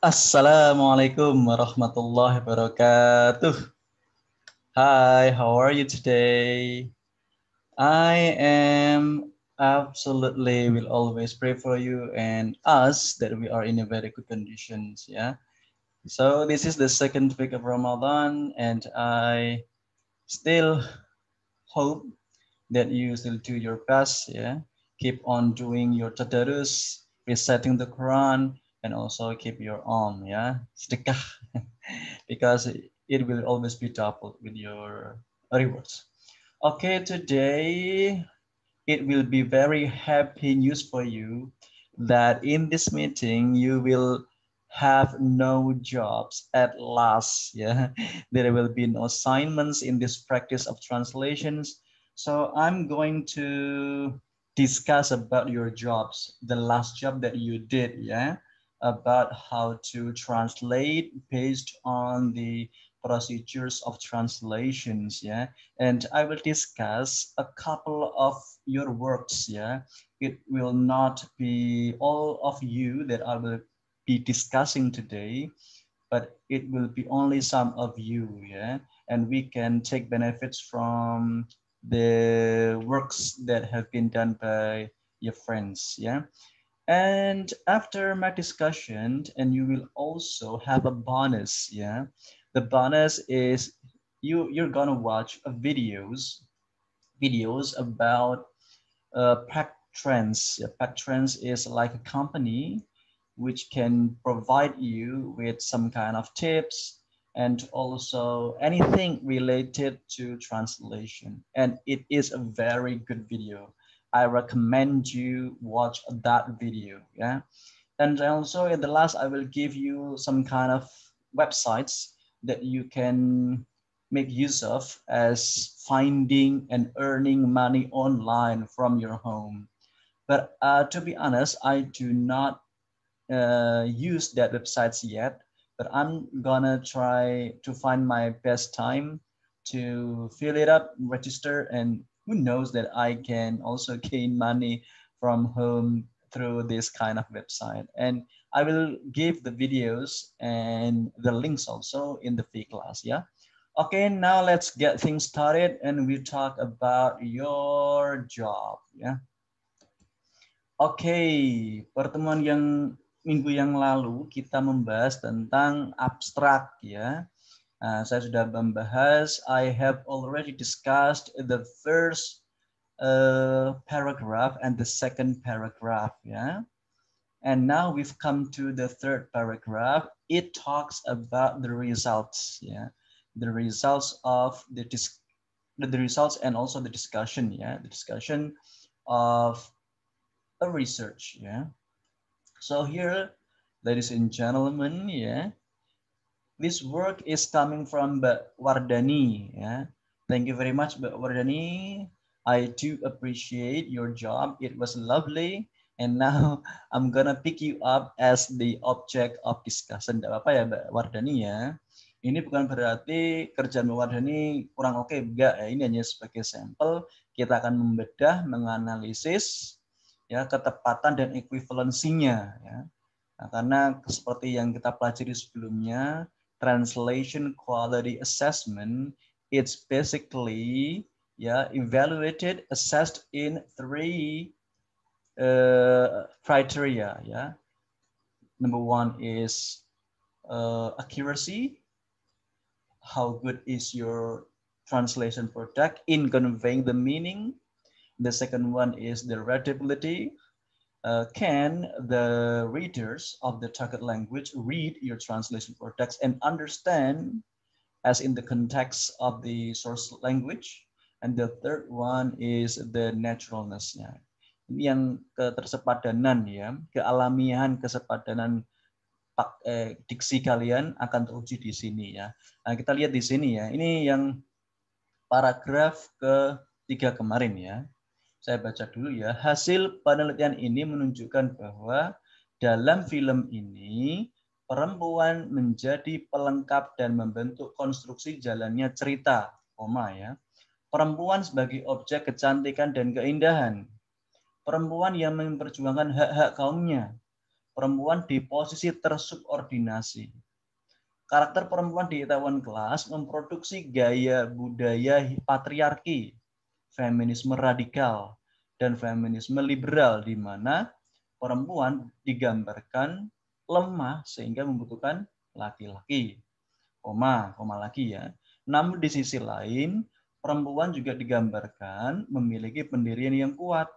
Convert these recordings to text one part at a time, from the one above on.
Assalamualaikum warahmatullahi wabarakatuh. Hi, how are you today? I am absolutely will always pray for you and us that we are in a very good conditions. Yeah. So this is the second week of Ramadan, and I still hope that you still do your best. Yeah. Keep on doing your tadarus, reciting the Quran, and also keep your arm, yeah, sedekah, because it will always be doubled with your rewards. Okay, today it will be very happy news for you that in this meeting you will have no jobs at last. Yeah, there will be no assignments in this practice of translations. So I'm going to discuss about your jobs, the last job that you did. Yeah about how to translate based on the procedures of translations, yeah? And I will discuss a couple of your works, yeah? It will not be all of you that I will be discussing today, but it will be only some of you, yeah? And we can take benefits from the works that have been done by your friends, yeah? And after my discussion, and you will also have a bonus, yeah? The bonus is you, you're gonna watch videos, videos about uh, pack trends. Yeah, pack trends is like a company which can provide you with some kind of tips and also anything related to translation. And it is a very good video. I recommend you watch that video. Yeah. And also at the last, I will give you some kind of websites that you can make use of as finding and earning money online from your home. But uh, to be honest, I do not uh, use that websites yet, but I'm gonna try to find my best time to fill it up, register and who knows that I can also gain money from home through this kind of website. And I will give the videos and the links also in the free class, yeah? Okay, now let's get things started and we talk about your job, yeah? okay, pertemuan yang minggu yang lalu kita membahas tentang abstrak ya. Uh, saya sudah membahas, I have already discussed the first uh, paragraph and the second paragraph. Yeah. And now we've come to the third paragraph. It talks about the results. Yeah. The results of the, dis the results and also the discussion. Yeah. The discussion of a research. Yeah. So here, ladies and gentlemen, yeah, This work is coming from Mbak Wardani. Ya. Thank you very much Mbak Wardani. I do appreciate your job. It was lovely. And now I'm gonna pick you up as the object of discussion. Tidak apa-apa ya Mbak Wardani ya. Ini bukan berarti kerjaan Mbak Wardani kurang oke, okay. enggak ya. Ini hanya sebagai sampel. Kita akan membedah, menganalisis ya ketepatan dan equivalensinya ya. Nah, karena seperti yang kita pelajari sebelumnya, translation quality assessment, it's basically yeah, evaluated, assessed in three uh, criteria. Yeah, Number one is uh, accuracy. How good is your translation product in conveying the meaning? The second one is the readability. uh, can the readers of the target language read your translation for text and understand as in the context of the source language? And the third one is the naturalness-nya. Ini yang ketersepadanan ya, kealamiahan, kesepadanan eh, diksi kalian akan teruji di sini ya. Nah, kita lihat di sini ya, ini yang paragraf ketiga kemarin ya. Saya baca dulu ya. Hasil penelitian ini menunjukkan bahwa dalam film ini perempuan menjadi pelengkap dan membentuk konstruksi jalannya cerita, koma ya. Perempuan sebagai objek kecantikan dan keindahan. Perempuan yang memperjuangkan hak-hak kaumnya. Perempuan di posisi tersubordinasi. Karakter perempuan di Itaewon kelas memproduksi gaya budaya patriarki feminisme radikal dan feminisme liberal di mana perempuan digambarkan lemah sehingga membutuhkan laki-laki. Koma, koma lagi ya. Namun di sisi lain, perempuan juga digambarkan memiliki pendirian yang kuat,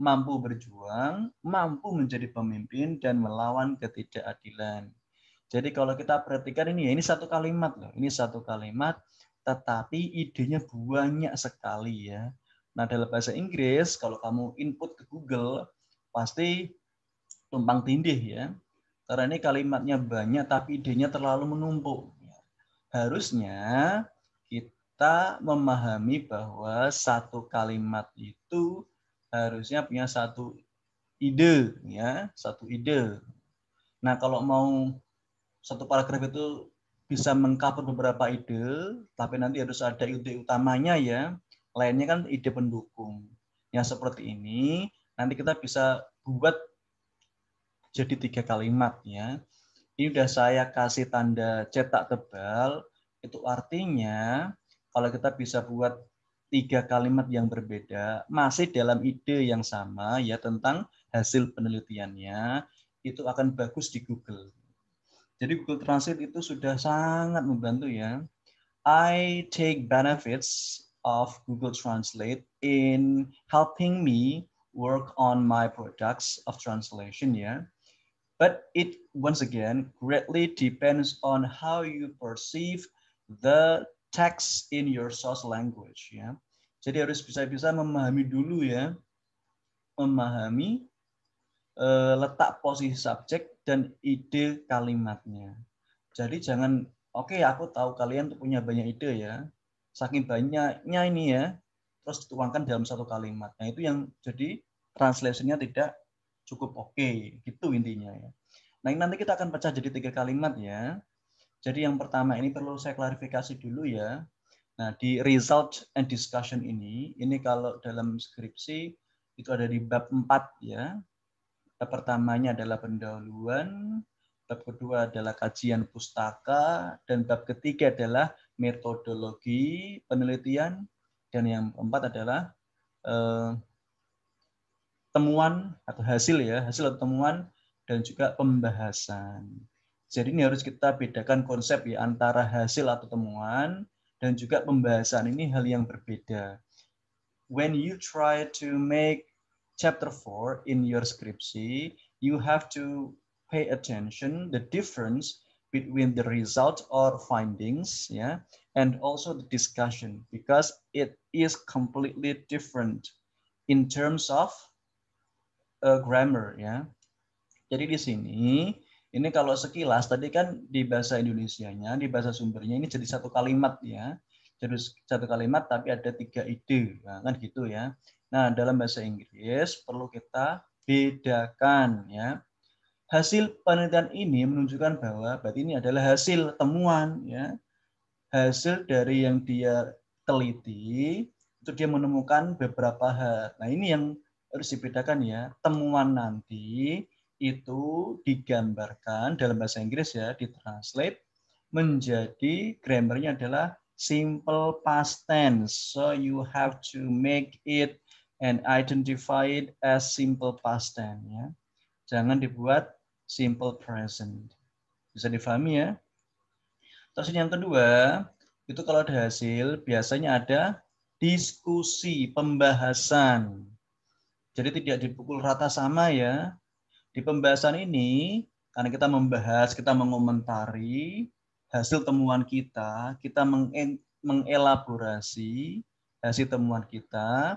mampu berjuang, mampu menjadi pemimpin dan melawan ketidakadilan. Jadi kalau kita perhatikan ini ya, ini satu kalimat loh. Ini satu kalimat tetapi idenya banyak sekali ya. Nah, dalam bahasa Inggris, kalau kamu input ke Google, pasti tumpang tindih ya. Karena ini kalimatnya banyak, tapi idenya terlalu menumpuk. Harusnya kita memahami bahwa satu kalimat itu harusnya punya satu ide, ya, satu ide. Nah, kalau mau satu paragraf itu bisa mengcover beberapa ide, tapi nanti harus ada ide utamanya ya. Lainnya kan ide pendukung. Yang seperti ini nanti kita bisa buat jadi tiga kalimat ya. Ini udah saya kasih tanda cetak tebal, itu artinya kalau kita bisa buat tiga kalimat yang berbeda masih dalam ide yang sama ya tentang hasil penelitiannya itu akan bagus di Google jadi Google Translate itu sudah sangat membantu ya. I take benefits of Google Translate in helping me work on my products of translation ya. But it once again greatly depends on how you perceive the text in your source language ya. Jadi harus bisa-bisa memahami dulu ya. Memahami Eh, letak posisi subjek dan ide kalimatnya. Jadi jangan oke okay, aku tahu kalian tuh punya banyak ide ya. Saking banyaknya ini ya, terus dituangkan dalam satu kalimat. Nah, itu yang jadi translation tidak cukup oke, okay. gitu intinya ya. Nah, ini nanti kita akan pecah jadi tiga kalimat ya. Jadi yang pertama ini perlu saya klarifikasi dulu ya. Nah, di result and discussion ini, ini kalau dalam skripsi itu ada di bab 4 ya. Bab pertamanya adalah pendahuluan, bab kedua adalah kajian pustaka, dan bab ketiga adalah metodologi penelitian, dan yang keempat adalah eh, temuan atau hasil ya, hasil atau temuan dan juga pembahasan. Jadi ini harus kita bedakan konsep ya antara hasil atau temuan dan juga pembahasan ini hal yang berbeda. When you try to make chapter 4 in your skripsi, you have to pay attention the difference between the result or findings yeah, and also the discussion because it is completely different in terms of uh, grammar ya. Jadi di sini ini kalau sekilas tadi kan di bahasa Indonesia-nya, di bahasa sumbernya ini jadi satu kalimat ya. Jadi satu kalimat tapi ada tiga ide, nah, kan gitu ya. Nah, dalam bahasa Inggris perlu kita bedakan ya. Hasil penelitian ini menunjukkan bahwa berarti ini adalah hasil temuan ya. Hasil dari yang dia teliti itu dia menemukan beberapa hal. Nah, ini yang harus dibedakan ya. Temuan nanti itu digambarkan dalam bahasa Inggris ya, ditranslate menjadi grammarnya adalah simple past tense. So you have to make it and identify it as simple past tense ya. Jangan dibuat simple present. Bisa difahami ya? Terus yang kedua, itu kalau ada hasil biasanya ada diskusi, pembahasan. Jadi tidak dipukul rata sama ya. Di pembahasan ini karena kita membahas, kita mengomentari hasil temuan kita, kita mengelaborasi hasil temuan kita,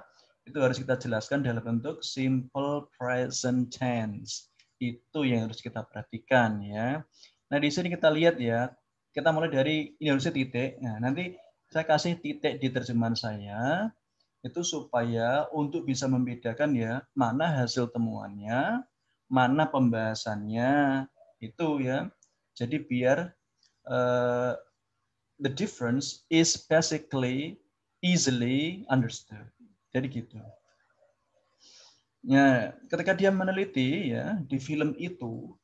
itu harus kita jelaskan dalam bentuk simple present tense. Itu yang harus kita perhatikan ya. Nah, di sini kita lihat ya, kita mulai dari ini harusnya titik. Nah, nanti saya kasih titik di terjemahan saya itu supaya untuk bisa membedakan ya mana hasil temuannya, mana pembahasannya itu ya. Jadi biar uh, the difference is basically easily understood. Jadi gitu. Ya, ketika dia meneliti ya di film itu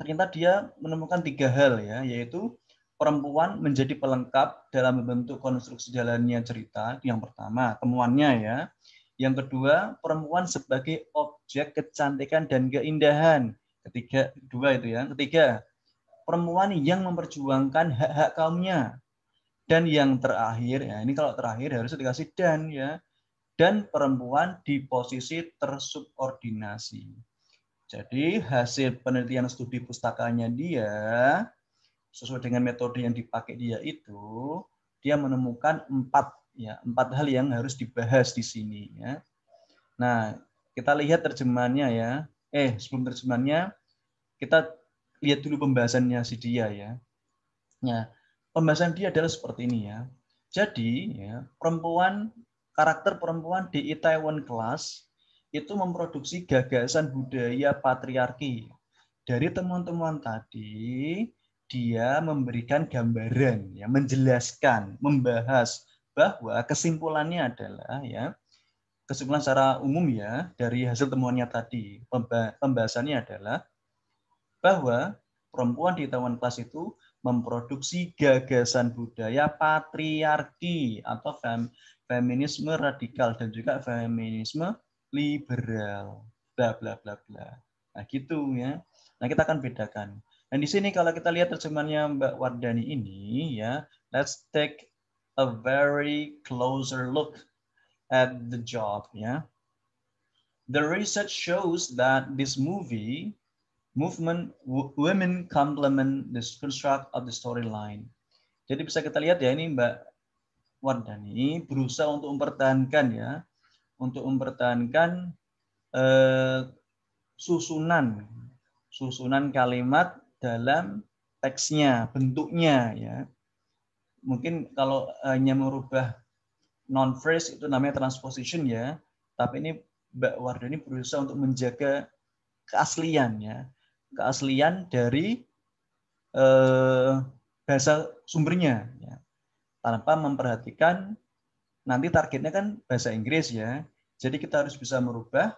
ternyata dia menemukan tiga hal ya, yaitu perempuan menjadi pelengkap dalam membentuk konstruksi jalannya cerita yang pertama temuannya ya yang kedua perempuan sebagai objek kecantikan dan keindahan ketiga dua itu ya ketiga perempuan yang memperjuangkan hak-hak kaumnya dan yang terakhir ya ini kalau terakhir harus dikasih dan ya dan perempuan di posisi tersubordinasi. Jadi hasil penelitian studi pustakanya dia sesuai dengan metode yang dipakai dia itu dia menemukan empat ya empat hal yang harus dibahas di sini ya. Nah kita lihat terjemahannya ya. Eh sebelum terjemahannya kita lihat dulu pembahasannya si dia ya. Nah pembahasan dia adalah seperti ini ya. Jadi ya, perempuan karakter perempuan di Itaewon kelas itu memproduksi gagasan budaya patriarki. Dari teman-teman tadi, dia memberikan gambaran, ya, menjelaskan, membahas bahwa kesimpulannya adalah ya kesimpulan secara umum ya dari hasil temuannya tadi pembahasannya adalah bahwa perempuan di Taiwan kelas itu memproduksi gagasan budaya patriarki atau fem, feminisme radikal dan juga feminisme liberal bla bla bla bla nah gitu ya nah kita akan bedakan dan di sini kalau kita lihat terjemahannya Mbak Wardani ini ya let's take a very closer look at the job ya the research shows that this movie movement women complement the construct of the storyline jadi bisa kita lihat ya ini Mbak Wardani berusaha untuk mempertahankan ya, untuk mempertahankan eh, susunan susunan kalimat dalam teksnya, bentuknya ya. Mungkin kalau hanya merubah non phrase itu namanya transposition ya, tapi ini Mbak Wardani berusaha untuk menjaga keaslian ya, keaslian dari eh, bahasa sumbernya. Ya tanpa memperhatikan nanti targetnya kan bahasa Inggris ya. Jadi kita harus bisa merubah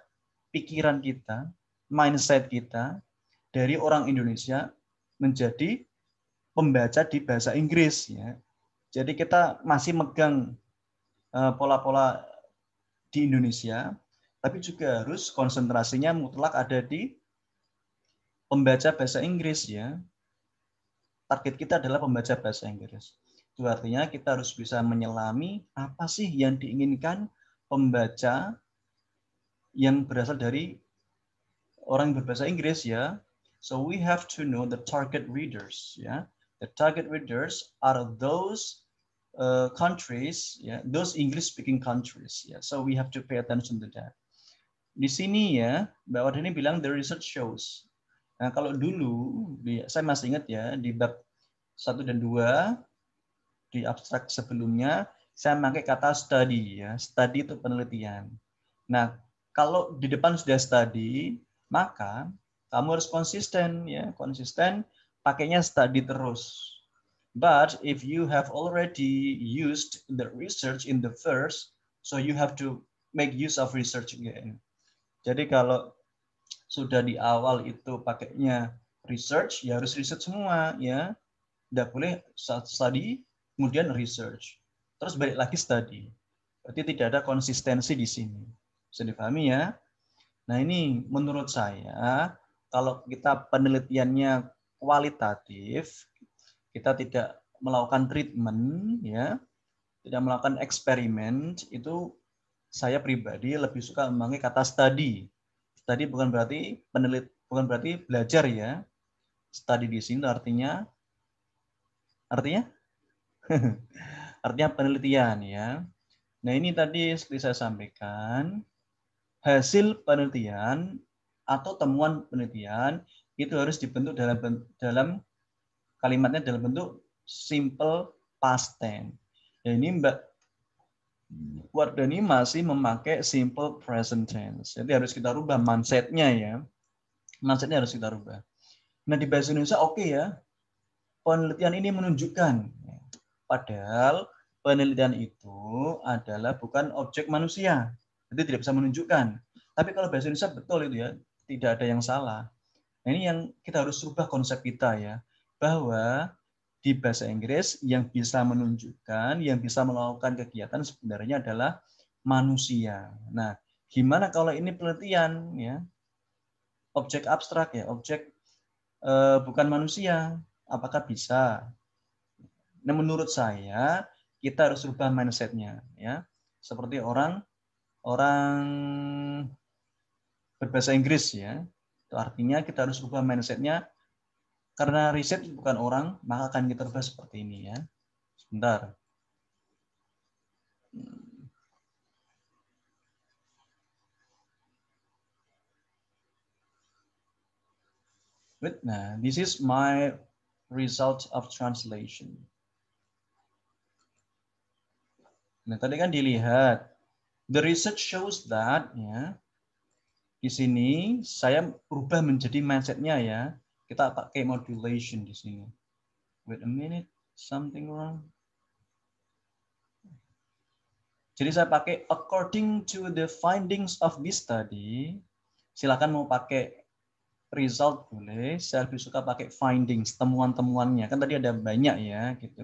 pikiran kita, mindset kita dari orang Indonesia menjadi pembaca di bahasa Inggris ya. Jadi kita masih megang eh, pola-pola di Indonesia, tapi juga harus konsentrasinya mutlak ada di pembaca bahasa Inggris ya. Target kita adalah pembaca bahasa Inggris. Itu artinya kita harus bisa menyelami apa sih yang diinginkan pembaca yang berasal dari orang yang berbahasa Inggris ya. So we have to know the target readers ya. The target readers are those uh, countries ya, those English speaking countries ya. So we have to pay attention to that. Di sini ya, Mbak Wardini bilang the research shows Nah, kalau dulu, ya, saya masih ingat ya, di bab satu dan dua di abstrak sebelumnya saya pakai kata study ya. Study itu penelitian. Nah, kalau di depan sudah study, maka kamu harus konsisten ya, konsisten pakainya study terus. But if you have already used the research in the first, so you have to make use of research again. Jadi kalau sudah di awal itu pakainya research, ya harus research semua ya. Tidak boleh study kemudian research, terus balik lagi study. Berarti tidak ada konsistensi di sini. Bisa dipahami ya? Nah ini menurut saya, kalau kita penelitiannya kualitatif, kita tidak melakukan treatment, ya, tidak melakukan eksperimen, itu saya pribadi lebih suka memakai kata study. Study bukan berarti penelit, bukan berarti belajar ya. Study di sini artinya artinya Artinya penelitian ya. Nah ini tadi seperti saya sampaikan, hasil penelitian atau temuan penelitian itu harus dibentuk dalam dalam kalimatnya dalam bentuk simple past tense. Ya ini Mbak Wardani masih memakai simple present tense. Jadi harus kita rubah mindsetnya ya. Mindsetnya harus kita rubah. Nah di bahasa Indonesia oke okay ya. Penelitian ini menunjukkan Padahal penelitian itu adalah bukan objek manusia. jadi tidak bisa menunjukkan. Tapi kalau bahasa Indonesia betul itu ya, tidak ada yang salah. Nah, ini yang kita harus rubah konsep kita ya, bahwa di bahasa Inggris yang bisa menunjukkan, yang bisa melakukan kegiatan sebenarnya adalah manusia. Nah, gimana kalau ini penelitian ya? Objek abstrak ya, objek eh, bukan manusia. Apakah bisa? Nah, menurut saya kita harus ubah mindsetnya, ya. Seperti orang orang berbahasa Inggris, ya. Itu artinya kita harus ubah mindsetnya karena riset bukan orang, maka akan kita ubah seperti ini, ya. Sebentar. Nah, this is my result of translation. Nah, tadi kan dilihat. The research shows that ya. Di sini saya berubah menjadi mindset-nya ya. Kita pakai modulation di sini. Wait a minute, something wrong. Jadi saya pakai according to the findings of this study. Silakan mau pakai result boleh. Saya lebih suka pakai findings, temuan-temuannya. Kan tadi ada banyak ya gitu.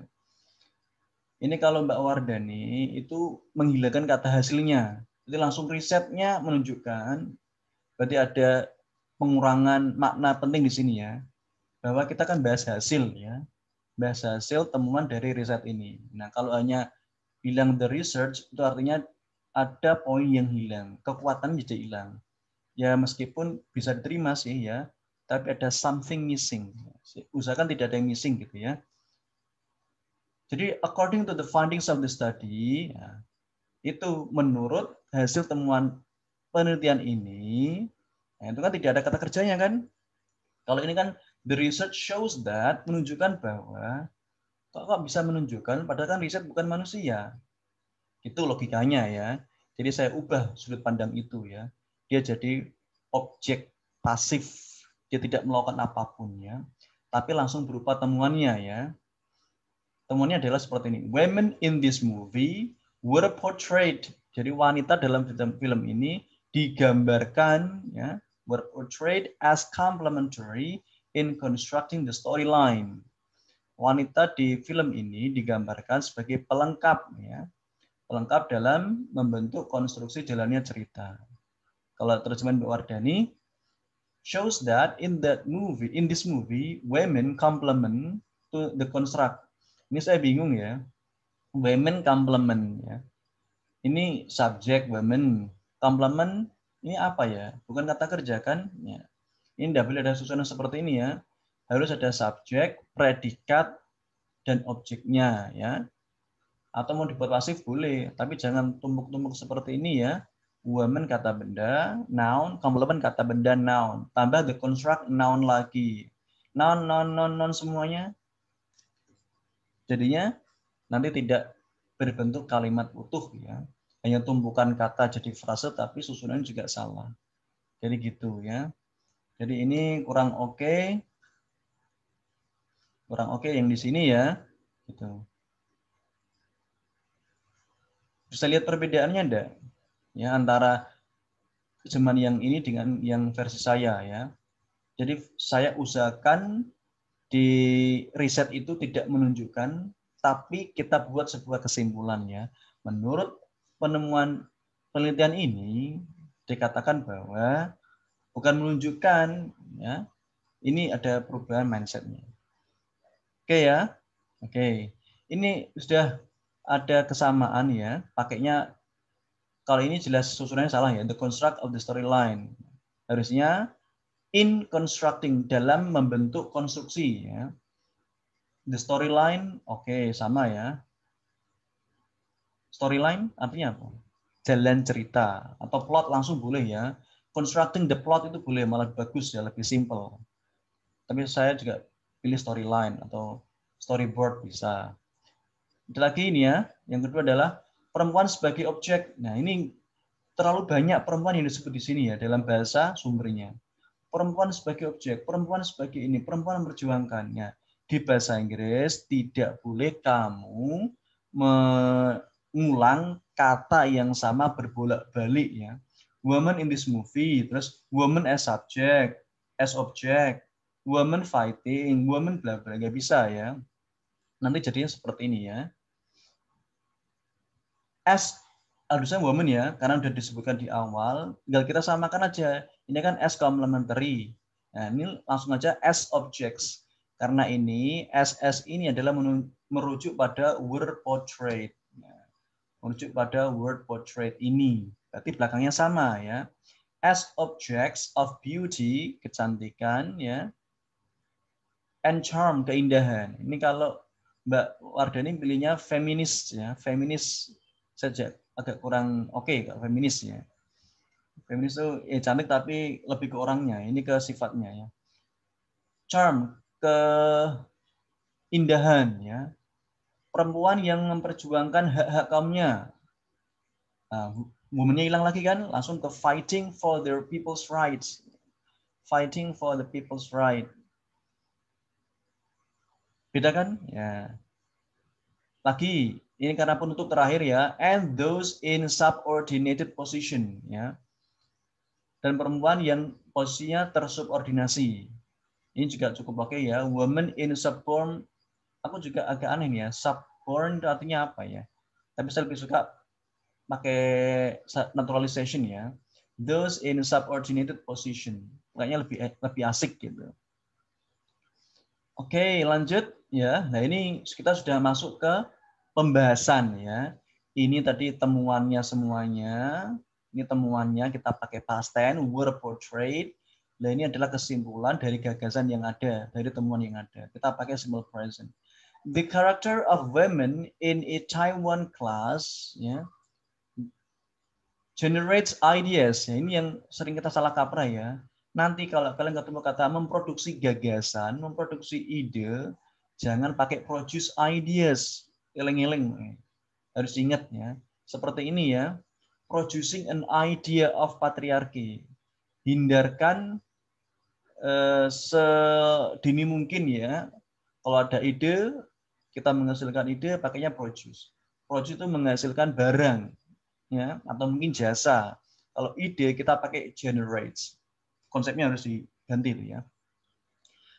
Ini kalau Mbak Wardani itu menghilangkan kata hasilnya. Jadi langsung risetnya menunjukkan berarti ada pengurangan makna penting di sini ya. Bahwa kita kan bahas hasil ya. Bahas hasil temuan dari riset ini. Nah, kalau hanya bilang the research itu artinya ada poin yang hilang, kekuatan jadi hilang. Ya meskipun bisa diterima sih ya, tapi ada something missing. Usahakan tidak ada yang missing gitu ya. Jadi according to the findings of the study, ya, itu menurut hasil temuan penelitian ini, ya, itu kan tidak ada kata kerjanya kan? Kalau ini kan the research shows that menunjukkan bahwa kok, kok bisa menunjukkan padahal kan riset bukan manusia. Itu logikanya ya. Jadi saya ubah sudut pandang itu ya. Dia jadi objek pasif. Dia tidak melakukan apapun ya, tapi langsung berupa temuannya ya temuannya adalah seperti ini. Women in this movie were portrayed. Jadi wanita dalam film ini digambarkan ya were portrayed as complementary in constructing the storyline. Wanita di film ini digambarkan sebagai pelengkap ya. Pelengkap dalam membentuk konstruksi jalannya cerita. Kalau terjemahan Bu Wardani shows that in that movie, in this movie, women complement to the construct ini saya bingung ya. Women complement ya. Ini subjek women complement ini apa ya? Bukan kata kerja kan? Ya. Ini tidak boleh ada susunan seperti ini ya. Harus ada subjek, predikat, dan objeknya ya. Atau mau dibuat pasif boleh, tapi jangan tumpuk-tumpuk seperti ini ya. Woman kata benda, noun, complement kata benda, noun. Tambah the construct noun lagi. Noun, noun, noun, noun semuanya Jadinya nanti tidak berbentuk kalimat utuh ya. Hanya tumbukan kata jadi frase tapi susunan juga salah. Jadi gitu ya. Jadi ini kurang oke. Okay. Kurang oke okay yang di sini ya. Gitu. Bisa lihat perbedaannya ada Ya antara cuman yang ini dengan yang versi saya ya. Jadi saya usahakan di riset itu tidak menunjukkan, tapi kita buat sebuah kesimpulan ya. Menurut penemuan penelitian ini dikatakan bahwa bukan menunjukkan ya, ini ada perubahan mindsetnya. Oke ya, oke. Ini sudah ada kesamaan ya, pakainya kalau ini jelas susunannya salah ya, the construct of the storyline. Harusnya in constructing dalam membentuk konstruksi ya. The storyline, oke okay, sama ya. Storyline artinya apa? Jalan cerita atau plot langsung boleh ya. Constructing the plot itu boleh malah bagus ya, lebih simple. Tapi saya juga pilih storyline atau storyboard bisa. Ada lagi ini ya. Yang kedua adalah perempuan sebagai objek. Nah, ini terlalu banyak perempuan yang disebut di sini ya dalam bahasa sumbernya perempuan sebagai objek, perempuan sebagai ini, perempuan memperjuangkannya. Di bahasa Inggris tidak boleh kamu mengulang kata yang sama berbolak-balik ya. Woman in this movie, terus woman as subject, as object, woman fighting, woman bla bla nggak bisa ya. Nanti jadinya seperti ini ya. As harusnya woman ya, karena sudah disebutkan di awal, tinggal kita samakan aja ini kan S complementary. Nah, ini langsung aja S objects. Karena ini SS ini adalah merujuk pada word portrait. Nah, merujuk pada word portrait ini. Berarti belakangnya sama ya. S objects of beauty, kecantikan ya. And charm, keindahan. Ini kalau Mbak Wardani pilihnya feminis ya, feminis saja agak kurang oke okay, feminis ya feminis itu ya cantik tapi lebih ke orangnya ini ke sifatnya ya charm ke indahan ya perempuan yang memperjuangkan hak-hak kaumnya nah, momennya hilang lagi kan langsung ke fighting for their people's rights fighting for the people's right beda kan ya lagi ini karena penutup terakhir ya and those in subordinated position ya dan perempuan yang posisinya tersubordinasi. Ini juga cukup oke ya. Women in subform. aku juga agak aneh nih ya. subform itu artinya apa ya? Tapi saya lebih suka pakai naturalization ya. Those in subordinated position. Kayaknya lebih eh, lebih asik gitu. Oke, lanjut ya. Nah, ini kita sudah masuk ke pembahasan ya. Ini tadi temuannya semuanya. Ini temuannya kita pakai past tense, were portrayed. Nah, ini adalah kesimpulan dari gagasan yang ada, dari temuan yang ada. Kita pakai simple present. The character of women in a Taiwan class, ya, yeah, generates ideas. Ya, ini yang sering kita salah kaprah ya. Nanti kalau kalian ketemu kata memproduksi gagasan, memproduksi ide, jangan pakai produce ideas, eling eling. Harus ingat ya. Seperti ini ya producing an idea of patriarki. Hindarkan eh, sedini mungkin ya. Kalau ada ide, kita menghasilkan ide pakainya produce. Produce itu menghasilkan barang ya atau mungkin jasa. Kalau ide kita pakai generates. Konsepnya harus diganti ya.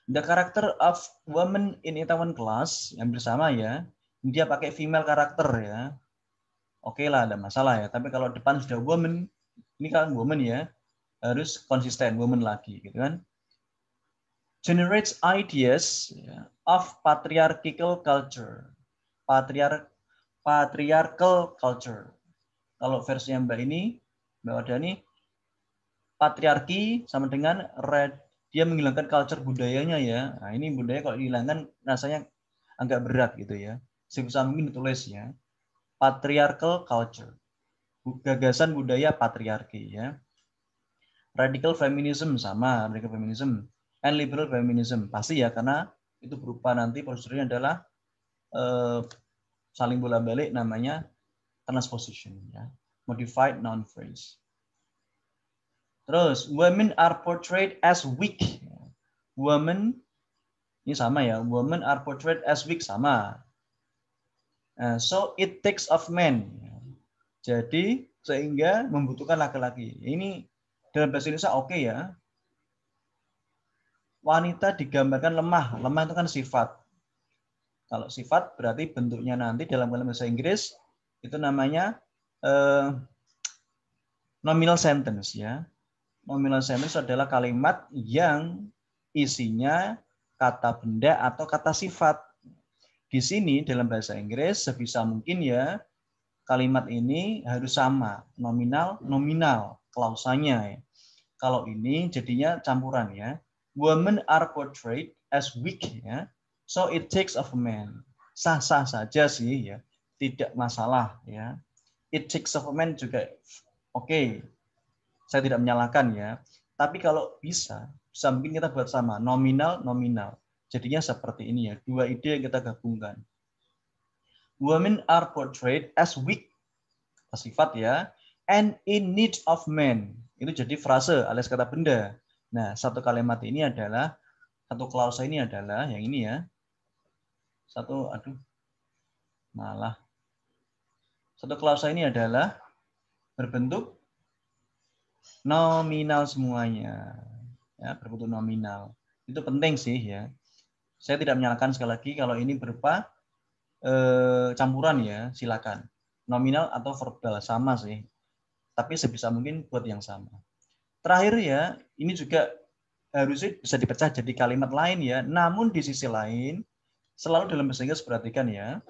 The character of woman in Itaewon class yang bersama ya. Dia pakai female karakter ya oke okay lah ada masalah ya. Tapi kalau depan sudah woman, ini kan woman ya, harus konsisten woman lagi gitu kan. Generates ideas ya, of patriarchal culture. Patriar patriarchal culture. Kalau versi yang Mbak ini, Mbak Wadani, patriarki sama dengan red dia menghilangkan culture budayanya ya. Nah, ini budaya kalau dihilangkan rasanya agak berat gitu ya. Sebisa mungkin ditulis ya patriarchal culture, gagasan budaya patriarki ya. Radical feminism sama, radical feminism and liberal feminism pasti ya karena itu berupa nanti prosedurnya adalah eh, saling bola balik namanya transposition ya, modified noun phrase. Terus women are portrayed as weak. Women ini sama ya, women are portrayed as weak sama Eh, so it takes of men, Jadi sehingga membutuhkan laki-laki. Ini dalam bahasa Indonesia oke okay ya. Wanita digambarkan lemah. Lemah itu kan sifat. Kalau sifat berarti bentuknya nanti dalam bahasa Inggris itu namanya eh, nominal sentence ya. Nominal sentence adalah kalimat yang isinya kata benda atau kata sifat. Di sini dalam bahasa Inggris sebisa mungkin ya kalimat ini harus sama nominal nominal klausanya. Ya. Kalau ini jadinya campuran ya. Women are portrayed as weak ya. So it takes of men Sah-sah saja sih ya. Tidak masalah ya. It takes of men juga oke. Okay. Saya tidak menyalahkan ya. Tapi kalau bisa, bisa mungkin kita buat sama nominal nominal Jadinya seperti ini ya, dua ide yang kita gabungkan. Women are portrayed as weak, sifat ya, and in need of men. Itu jadi frase alias kata benda. Nah, satu kalimat ini adalah, satu klausa ini adalah, yang ini ya, satu, aduh, malah. Satu klausa ini adalah berbentuk nominal semuanya ya berbentuk nominal itu penting sih ya saya tidak menyalahkan sekali lagi kalau ini berupa eh, campuran ya, silakan. Nominal atau verbal sama sih. Tapi sebisa mungkin buat yang sama. Terakhir ya, ini juga harus bisa dipecah jadi kalimat lain ya. Namun di sisi lain, selalu dalam bahasa Inggris perhatikan ya,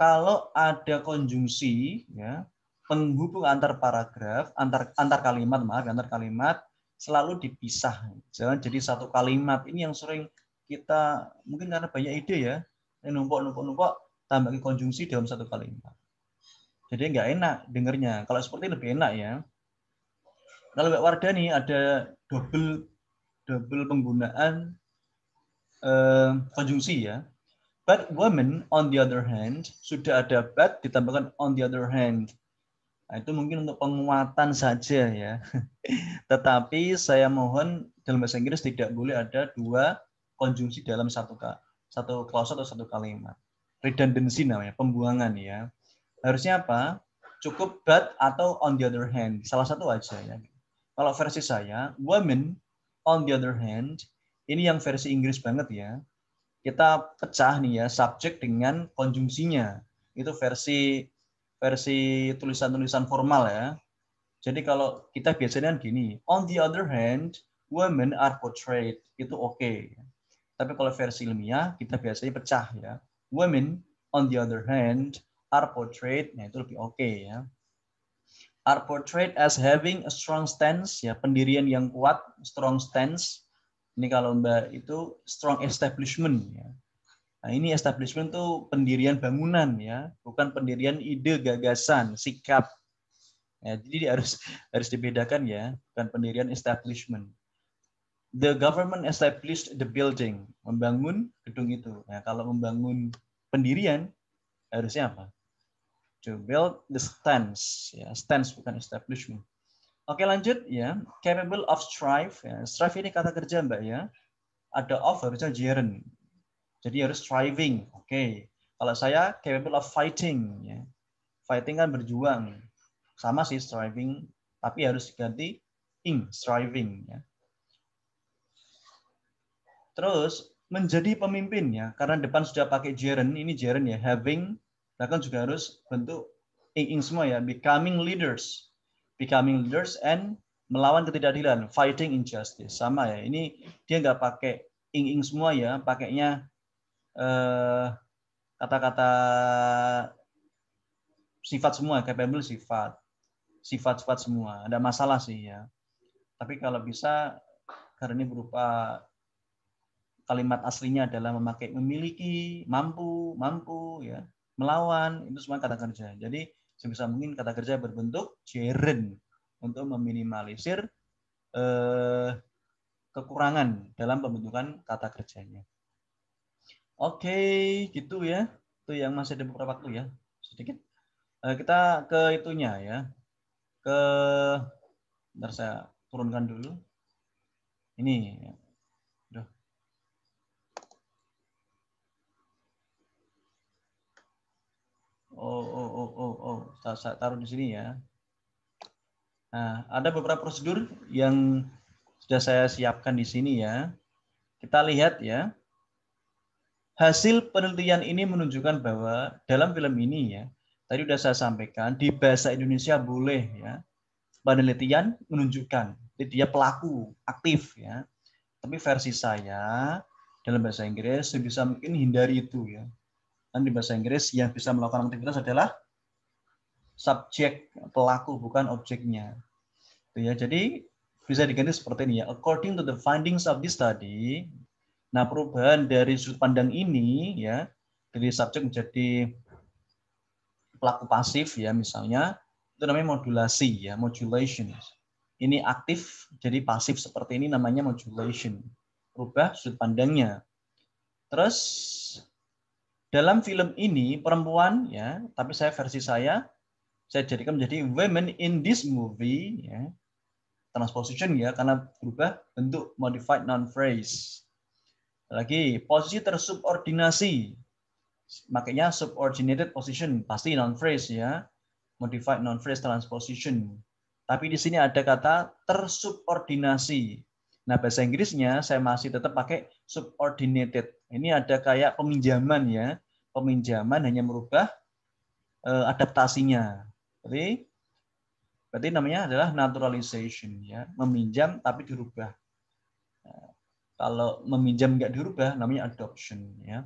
kalau ada konjungsi ya, penghubung antar paragraf, antar antar kalimat maaf, antar kalimat selalu dipisah. Jangan jadi satu kalimat. Ini yang sering kita mungkin karena banyak ide ya, yang numpuk-numpuk-numpuk tambah konjungsi dalam satu kalimat. Jadi nggak enak dengernya. Kalau seperti ini lebih enak ya. Kalau Mbak Wardani ada double double penggunaan uh, konjungsi ya. But women on the other hand sudah ada but ditambahkan on the other hand. Nah, itu mungkin untuk penguatan saja ya. Tetapi saya mohon dalam bahasa Inggris tidak boleh ada dua konjungsi dalam satu satu klausul atau satu kalimat. Redundancy namanya, pembuangan ya. Harusnya apa? Cukup but atau on the other hand. Salah satu aja ya. Kalau versi saya, women on the other hand, ini yang versi Inggris banget ya. Kita pecah nih ya subjek dengan konjungsinya. Itu versi versi tulisan-tulisan formal ya. Jadi kalau kita biasanya gini, on the other hand, women are portrayed itu oke. Okay. Tapi kalau versi ilmiah kita biasanya pecah ya. Women on the other hand are portrayed, nah itu lebih oke okay, ya. Are portrayed as having a strong stance ya, pendirian yang kuat, strong stance. Ini kalau Mbak itu strong establishment ya. Nah, ini establishment tuh pendirian bangunan ya, bukan pendirian ide, gagasan, sikap. Ya, jadi harus harus dibedakan ya, bukan pendirian establishment the government established the building, membangun gedung itu. Nah, kalau membangun pendirian harusnya apa? To build the stands, ya, stance bukan establishment. Oke lanjut ya, capable of strive. Ya. Strive ini kata kerja mbak ya. Ada of harusnya jiren. Jadi harus striving. Oke. Okay. Kalau saya capable of fighting ya. Fighting kan berjuang. Sama sih striving, tapi harus diganti ing striving ya. Terus menjadi pemimpin ya, karena depan sudah pakai gerund, ini gerund ya, having, bahkan juga harus bentuk ing-ing semua ya, becoming leaders, becoming leaders and melawan ketidakadilan, fighting injustice, sama ya. Ini dia nggak pakai ing-ing semua ya, pakainya eh, kata-kata sifat semua, capable sifat, sifat-sifat semua. Ada masalah sih ya. Tapi kalau bisa karena ini berupa kalimat aslinya adalah memakai memiliki, mampu, mampu, ya, melawan, itu semua kata kerja. Jadi sebisa mungkin kata kerja berbentuk gerund untuk meminimalisir eh, kekurangan dalam pembentukan kata kerjanya. Oke, gitu ya. Itu yang masih ada beberapa waktu ya, sedikit. Eh, kita ke itunya ya, ke, ntar saya turunkan dulu. Ini oh, oh, oh, oh, oh. Saya, saya taruh di sini ya. Nah, ada beberapa prosedur yang sudah saya siapkan di sini ya. Kita lihat ya. Hasil penelitian ini menunjukkan bahwa dalam film ini ya, tadi sudah saya sampaikan di bahasa Indonesia boleh ya. Penelitian menunjukkan jadi dia pelaku aktif ya. Tapi versi saya dalam bahasa Inggris sebisa mungkin hindari itu ya. Dan di bahasa Inggris yang bisa melakukan aktivitas adalah subjek pelaku bukan objeknya. Gitu ya. Jadi bisa diganti seperti ini ya. According to the findings of this study, nah perubahan dari sudut pandang ini ya dari subjek menjadi pelaku pasif ya misalnya itu namanya modulasi ya, modulation. Ini aktif jadi pasif seperti ini namanya modulation. Rubah sudut pandangnya. Terus dalam film ini perempuan ya, tapi saya versi saya saya jadikan menjadi women in this movie ya. Transposition ya karena berubah bentuk modified noun phrase. Lagi posisi tersubordinasi. Makanya subordinated position pasti noun phrase ya. Modified noun phrase transposition. Tapi di sini ada kata tersubordinasi. Nah, bahasa Inggrisnya saya masih tetap pakai subordinated. Ini ada kayak peminjaman ya. Peminjaman hanya merubah eh, adaptasinya. jadi berarti namanya adalah naturalization ya, meminjam tapi dirubah. Nah, kalau meminjam nggak dirubah namanya adoption ya.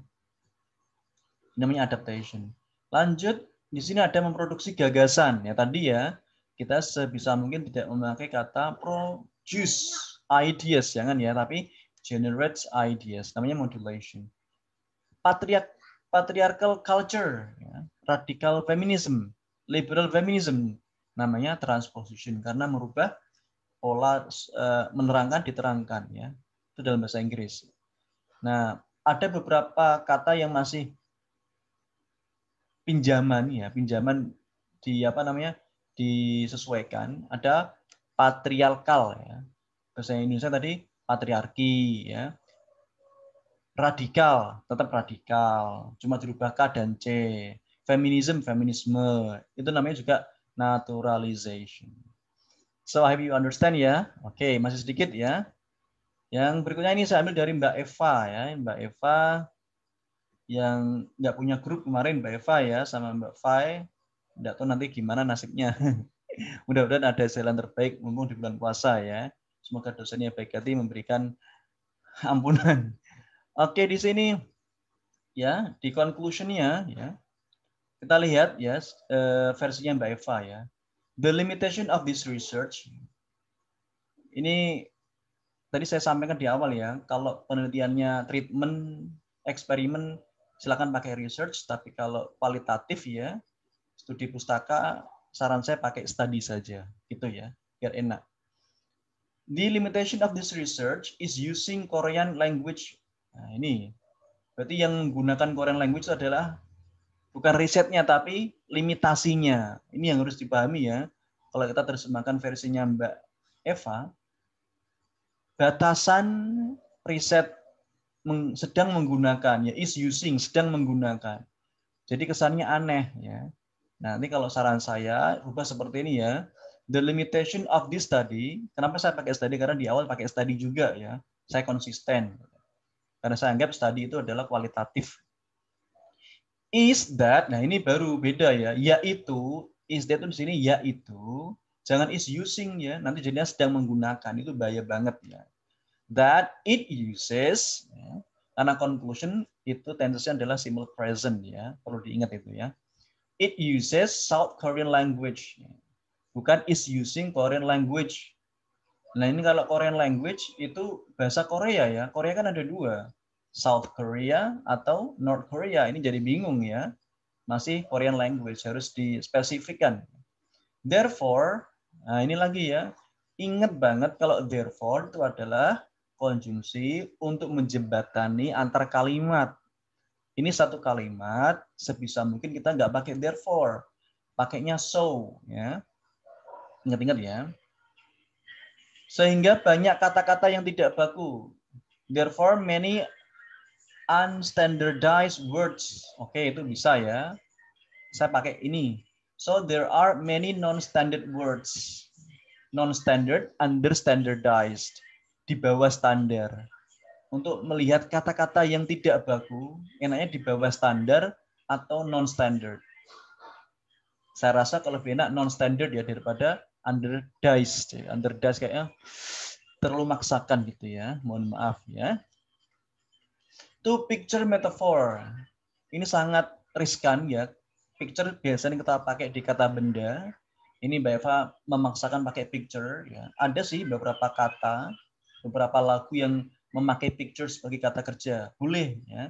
Namanya adaptation. Lanjut di sini ada memproduksi gagasan ya tadi ya. Kita sebisa mungkin tidak memakai kata produce ideas jangan ya tapi generates ideas namanya modulation Patriark patriarchal culture ya, radical feminism liberal feminism namanya transposition karena merubah pola uh, menerangkan diterangkan ya itu dalam bahasa Inggris nah ada beberapa kata yang masih pinjaman ya pinjaman di apa namanya disesuaikan ada patriarkal ya bahasa Indonesia tadi patriarki ya radikal tetap radikal cuma dirubah K dan C feminisme feminisme itu namanya juga naturalization so I hope you understand ya oke okay, masih sedikit ya yang berikutnya ini saya ambil dari Mbak Eva ya Mbak Eva yang nggak punya grup kemarin Mbak Eva ya sama Mbak Fai nggak tahu nanti gimana nasibnya mudah-mudahan ada jalan terbaik mumpung di bulan puasa ya Semoga dosennya baik hati memberikan ampunan. Oke, di sini ya, di conclusion-nya ya. Kita lihat ya eh, versinya Mbak Eva ya. The limitation of this research. Ini tadi saya sampaikan di awal ya, kalau penelitiannya treatment, eksperimen, silakan pakai research, tapi kalau kualitatif ya, studi pustaka, saran saya pakai study saja, gitu ya, biar enak. The limitation of this research is using Korean language. Nah, ini berarti yang menggunakan Korean language adalah bukan risetnya tapi limitasinya. Ini yang harus dipahami ya. Kalau kita terjemahkan versinya Mbak Eva, batasan riset sedang menggunakan ya is using sedang menggunakan. Jadi kesannya aneh ya. Nah, ini kalau saran saya rubah seperti ini ya the limitation of this study, kenapa saya pakai study? Karena di awal pakai study juga ya. Saya konsisten. Karena saya anggap study itu adalah kualitatif. Is that, nah ini baru beda ya, yaitu, is that itu di sini yaitu, jangan is using ya, nanti jadinya sedang menggunakan, itu bahaya banget ya. That it uses, ya, karena conclusion itu tendensinya adalah simple present ya, perlu diingat itu ya. It uses South Korean language. Ya bukan is using Korean language. Nah ini kalau Korean language itu bahasa Korea ya. Korea kan ada dua, South Korea atau North Korea. Ini jadi bingung ya. Masih Korean language harus dispesifikkan. Therefore, nah ini lagi ya. Ingat banget kalau therefore itu adalah konjungsi untuk menjembatani antar kalimat. Ini satu kalimat, sebisa mungkin kita nggak pakai therefore, pakainya so. Ya. Ingat-ingat ya. Sehingga banyak kata-kata yang tidak baku. Therefore many unstandardized words. Oke, okay, itu bisa ya. Saya pakai ini. So there are many non-standard words. Non-standard, understandardized. Di bawah standar untuk melihat kata-kata yang tidak baku, enaknya di bawah standar atau non-standard. Saya rasa kalau lebih enak non-standard ya daripada under ya. under dice kayaknya terlalu maksakan gitu ya mohon maaf ya to picture metaphor ini sangat riskan ya picture biasanya kita pakai di kata benda ini Mbak Eva memaksakan pakai picture ya ada sih beberapa kata beberapa lagu yang memakai picture sebagai kata kerja boleh ya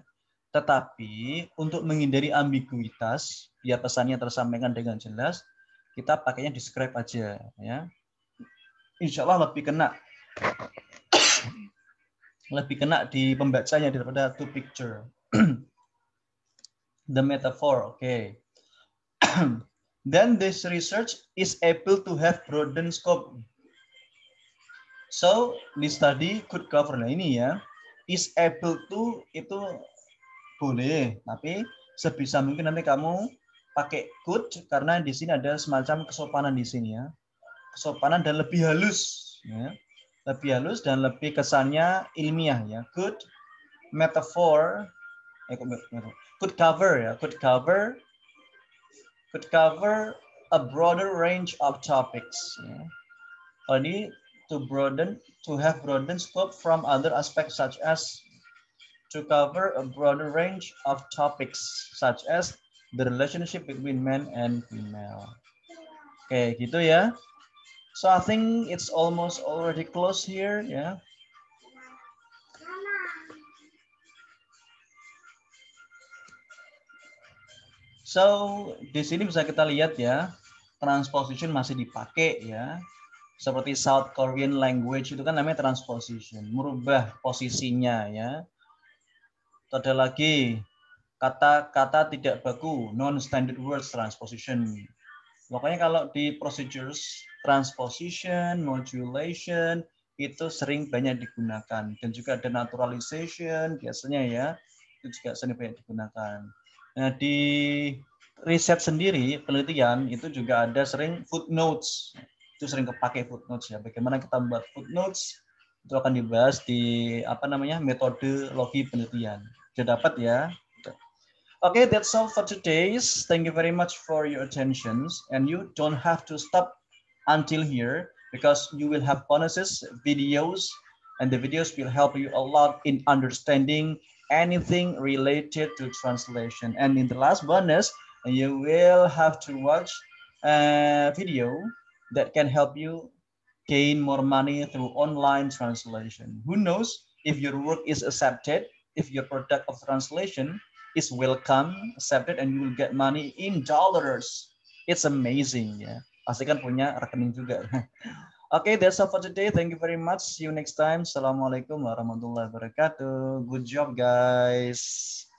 tetapi untuk menghindari ambiguitas biar pesannya tersampaikan dengan jelas kita pakainya describe aja ya insya Allah lebih kena lebih kena di pembacanya daripada two picture the metaphor okay then this research is able to have broadened scope so this study could cover nah ini ya is able to itu boleh tapi sebisa mungkin nanti kamu pakai good karena di sini ada semacam kesopanan di sini ya. Kesopanan dan lebih halus ya. Lebih halus dan lebih kesannya ilmiah ya. Good metaphor eh, good cover ya, Good cover could cover a broader range of topics ya. Kalau ini to broaden to have broaden scope from other aspects such as to cover a broader range of topics such as the relationship between men and female. Oke, okay, gitu ya. So I think it's almost already close here, ya. Yeah. So di sini bisa kita lihat ya, transposition masih dipakai ya. Seperti South Korean language itu kan namanya transposition, merubah posisinya ya. Atau ada lagi kata-kata tidak baku, non-standard words transposition. Pokoknya kalau di procedures, transposition, modulation, itu sering banyak digunakan. Dan juga ada naturalization biasanya ya, itu juga sering banyak digunakan. Nah, di riset sendiri, penelitian, itu juga ada sering footnotes. Itu sering kepake footnotes ya. Bagaimana kita membuat footnotes, itu akan dibahas di apa namanya metode logi penelitian. Sudah dapat ya Okay, that's all for today's. Thank you very much for your attentions. And you don't have to stop until here because you will have bonuses, videos, and the videos will help you a lot in understanding anything related to translation. And in the last bonus, you will have to watch a video that can help you gain more money through online translation. Who knows if your work is accepted, if your product of translation is welcome, accepted, and you will get money in dollars. It's amazing ya. Yeah. Pasti kan punya rekening juga. okay, that's all for today. Thank you very much. See you next time. Assalamualaikum warahmatullahi wabarakatuh. Good job, guys.